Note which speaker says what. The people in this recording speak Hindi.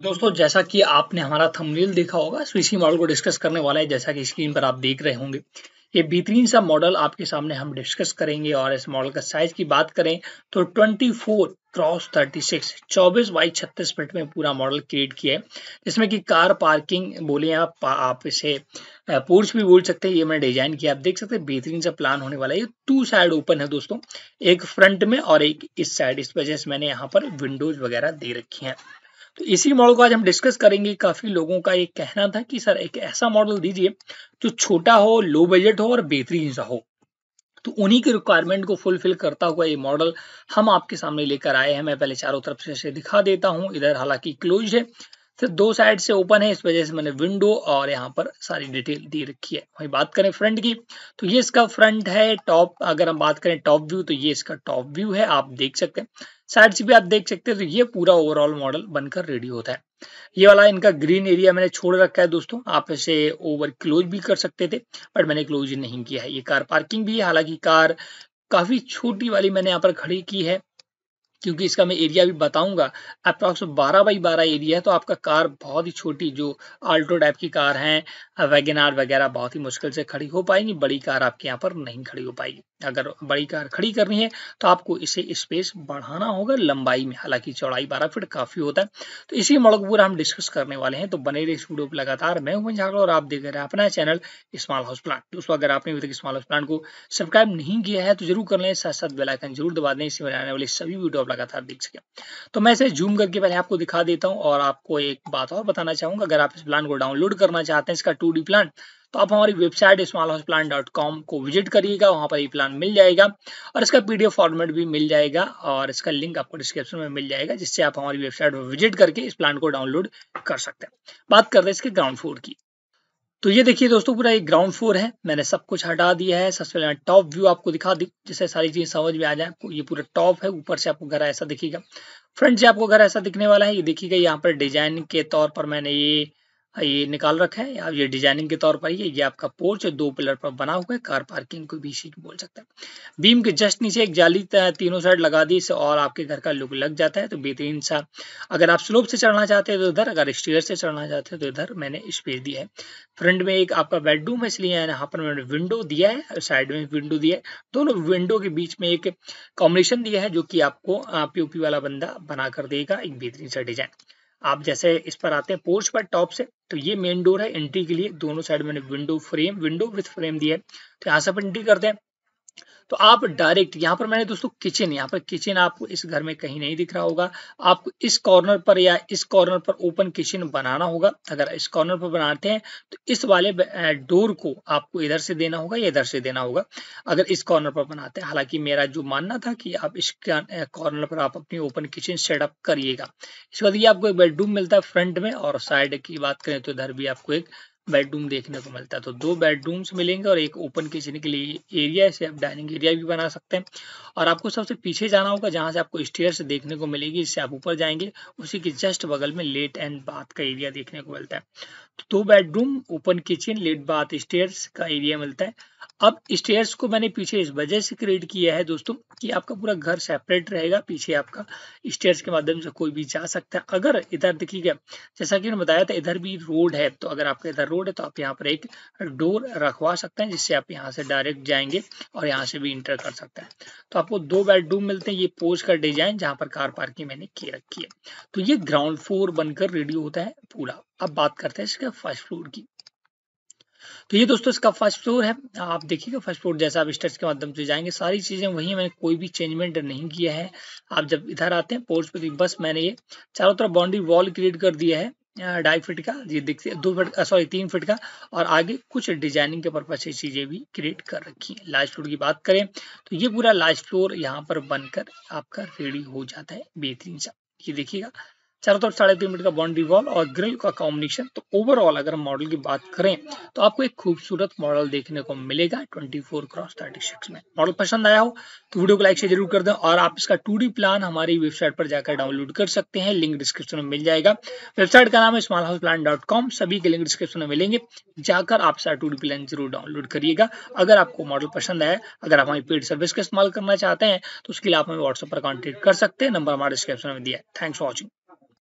Speaker 1: दोस्तों जैसा कि आपने हमारा थंबनेल देखा होगा सो तो इसी मॉडल को डिस्कस करने वाला है जैसा कि स्क्रीन पर आप देख रहे होंगे ये बेहतरीन सा मॉडल आपके सामने हम डिस्कस करेंगे और इस मॉडल का साइज की बात करें तो 24 क्रॉस थर्टी सिक्स चौबीस बाई छत्तीस फिट में पूरा मॉडल क्रिएट किया है जिसमें कि कार पार्किंग बोले आप आप इसे पोर्च भी बोल सकते हैं ये मैंने डिजाइन किया आप देख सकते हैं बेहतरीन सा प्लान होने वाला है ये टू साइड ओपन है दोस्तों एक फ्रंट में और एक इस साइड इस वजह से मैंने यहाँ पर विंडोज वगैरह दे रखी है तो इसी मॉडल को आज हम डिस्कस करेंगे काफी लोगों का ये कहना था कि सर एक ऐसा मॉडल दीजिए जो छोटा हो लो बजट हो और बेहतरीन सा हो तो उन्हीं की रिक्वायरमेंट को फुलफिल करता हुआ ये मॉडल हम आपके सामने लेकर आए हैं मैं पहले चारों तरफ से दिखा देता हूं इधर हालांकि क्लोज है सिर्फ दो साइड से ओपन है इस वजह से मैंने विंडो और यहाँ पर सारी डिटेल दे रखी है वही बात करें फ्रंट की तो ये इसका फ्रंट है टॉप अगर हम बात करें टॉप व्यू तो ये इसका टॉप व्यू है आप देख सकते हैं साइड से भी आप देख सकते हैं तो ये पूरा ओवरऑल मॉडल बनकर रेडी होता है ये वाला इनका ग्रीन एरिया मैंने छोड़ रखा है दोस्तों आप इसे ओवर क्लोज भी कर सकते थे बट मैंने क्लोज नहीं किया है ये कार पार्किंग भी है हालांकि कार काफी छोटी वाली मैंने यहाँ पर खड़ी की है क्योंकि इसका मैं एरिया भी बताऊंगा अप्रॉक्स 12 बाई 12 एरिया है तो आपका कार बहुत ही छोटी जो आल्टो टाइप की कार हैं वैगनार वगैरह बहुत ही मुश्किल से खड़ी हो पाएंगी बड़ी कार आपके यहाँ पर नहीं खड़ी हो पाएगी अगर बड़ी कार खड़ी करनी है तो आपको इसे स्पेस बढ़ाना होगा लंबाई में हालांकि चौड़ाई बारह फीट काफी होता है तो इसी मॉडल पूरा हम डिस्कस करने वाले हैं तो बने रहे इस वीडियो पर लगातार मैं हूं झागड़ा और आप देख रहे हैं अपना चैनल स्मॉल हाउस प्लांट दोस्तों अगर आपने अभी तक स्मॉल हाउस प्लांट को सब्सक्राइब नहीं किया है तो जरूर कर लें साथ साथ बेलाइकन जरूर दबा दें इसमें आने वाली सभी वीडियो आप लगातार देख सकें तो मैं इसे जूम करके पहले आपको दिखा देता हूँ और आपको एक बात और बताना चाहूंगा अगर आप इस प्लान को डाउनलोड करना चाहते हैं इसका टू प्लांट तो आप हमारी website small house plan dot com को विजिट करिएगा वहाँ पर ये प्लान मिल जाएगा और इसका पी फॉर्मेट भी मिल जाएगा और इसका लिंक आपको डिस्क्रिप्शन में मिल जाएगा जिससे आप हमारी वेबसाइट पर विजिट करके इस प्लान को डाउनलोड कर सकते हैं बात करते हैं इसके ग्राउंड फ्लोर की तो ये देखिए दोस्तों पूरा ये ग्राउंड फ्लोर है मैंने सब कुछ हटा दिया है सबसे पहले टॉप व्यू आपको दिखा दी जिससे सारी चीज़ समझ में आ जाए आपको ये पूरा टॉप है ऊपर से आपको घर ऐसा दिखेगा फ्रंट से आपको घर ऐसा दिखने वाला है ये देखिएगा यहाँ पर डिजाइन के तौर पर मैंने ये हाँ, ये निकाल रखा है आप ये डिजाइनिंग के तौर पर ये ये आपका पोर्च दो पिलर पर बना हुआ है कार पार्किंग को भी सीट बोल सकते हैं बीम के जस्ट नीचे एक जाली तीनों साइड लगा दी इससे और आपके घर का लुक लग जाता है तो बेहतरीन सा अगर आप स्लोप से चढ़ना चाहते हैं तो इधर अगर स्टेयर से चढ़ना चाहते हैं तो इधर मैंने स्पेस दिया है फ्रंट में एक आपका बेडरूम है इसलिए यहाँ पर मैंने विंडो दिया है साइड में विंडो दिया है दोनों विंडो के बीच में एक कॉम्बिनेशन दिया है जो कि आपको पीओपी वाला बंदा बनाकर देगा एक बेहतरीन सा डिजाइन आप जैसे इस पर आते हैं पोर्च पर टॉप से तो ये मेन डोर है एंट्री के लिए दोनों साइड मैंने window frame window with frame दिया है तो यहाँ से आप एंट्री करते हैं तो आप डायरेक्ट यहाँ पर मैंने दोस्तों किचन यहाँ पर किचन आपको इस घर में कहीं नहीं दिख रहा होगा आपको इस कॉर्नर पर या इस कॉर्नर पर ओपन किचन बनाना होगा अगर इस कॉर्नर पर बनाते हैं तो इस वाले डोर को आपको इधर से देना होगा या इधर से देना होगा अगर इस कॉर्नर पर बनाते हैं हालांकि मेरा जो मानना था कि आप इस कॉर्नर पर आप अपनी ओपन किचन सेटअप करिएगा इसके बाद ये आपको एक बेडरूम मिलता है फ्रंट में और साइड की बात करें तो इधर भी आपको एक बेडरूम देखने को मिलता है तो दो बेडरूम्स मिलेंगे और एक ओपन किचन के लिए एरिया इसे आप डाइनिंग एरिया भी बना सकते हैं और आपको सबसे पीछे जाना होगा जहां से आपको स्टेयर्स देखने को मिलेगी इससे आप ऊपर जाएंगे उसी के जस्ट बगल में लेट एंड बाथ का एरिया देखने को मिलता है तो दो bedroom open kitchen let bath stairs का एरिया मिलता है अब स्टेयर्स को मैंने पीछे इस वजह से क्रिएट किया है दोस्तों कि आपका पूरा घर सेपरेट रहेगा पीछे आपका स्टेयर्स के माध्यम से कोई भी जा सकता है अगर इधर देखिएगा जैसा कि उन्होंने बताया था इधर भी रोड है तो अगर आपका इधर रोड है तो आप यहाँ पर एक डोर रखवा सकते हैं जिससे आप यहाँ से डायरेक्ट जाएंगे और यहाँ से भी इंटर कर सकते हैं तो आपको दो बेडरूम मिलते हैं ये पोज का डिजाइन जहाँ पर कार पार्किंग मैंने की रखी है तो ये ग्राउंड फ्लोर बनकर रेडी होता है पूरा अब बात करते हैं इसके फर्स्ट फ्लोर की तो ये दोस्तों इसका फर्स्ट फ्लोर है आप देखिएगा फर्स्ट फ्लोर जैसा आप स्टेप्स के माध्यम से जाएंगे सारी चीज़ें वही मैंने कोई भी चेंजमेंट नहीं किया है आप जब इधर आते हैं पोर्ट्स पे तो बस मैंने ये चारों तरफ बाउंड्री वॉल क्रिएट कर दिया है ढाई फीट का ये देखते दो फिट सॉरी तीन फीट का और आगे कुछ डिजाइनिंग के पर्पज से चीजें भी क्रिएट कर रखी है लास्ट फ्लोर की बात करें तो ये पूरा लास्ट फ्लोर यहाँ पर बनकर आपका रेडी हो जाता है बेहतरीन सा ये देखिएगा चारों तरफ साढ़े तीन मीटर का बाउंड्री वॉल और ग्रिल का कॉम्बिनेशन तो ओवरऑल अगर मॉडल की बात करें तो आपको एक खूबसूरत मॉडल देखने को मिलेगा 24 क्रॉस 36 में मॉडल पसंद आया हो तो वीडियो को लाइक से जरूर कर दें और आप इसका टू प्लान हमारी वेबसाइट पर जाकर डाउनलोड कर सकते हैं लिंक डिस्क्रिप्शन में मिल जाएगा वेबसाइट का नाम है small house plan dot com सभी के लिंक डिस्क्रिप्शन में मिलेंगे जाकर आप सारा टू प्लान जरूर डाउनलोड करिएगा अगर आपको मॉडल पसंद आया अगर आप हमारी पेड सर्विस का इस्तेमाल करना चाहते हैं तो उसके लिए आप हमें व्हाट्सएप पर कॉन्टेक्ट कर सकते हैं नंबर हमारे डिस्क्रिप्शन में दिया है थैंक्स फॉर वॉचिंग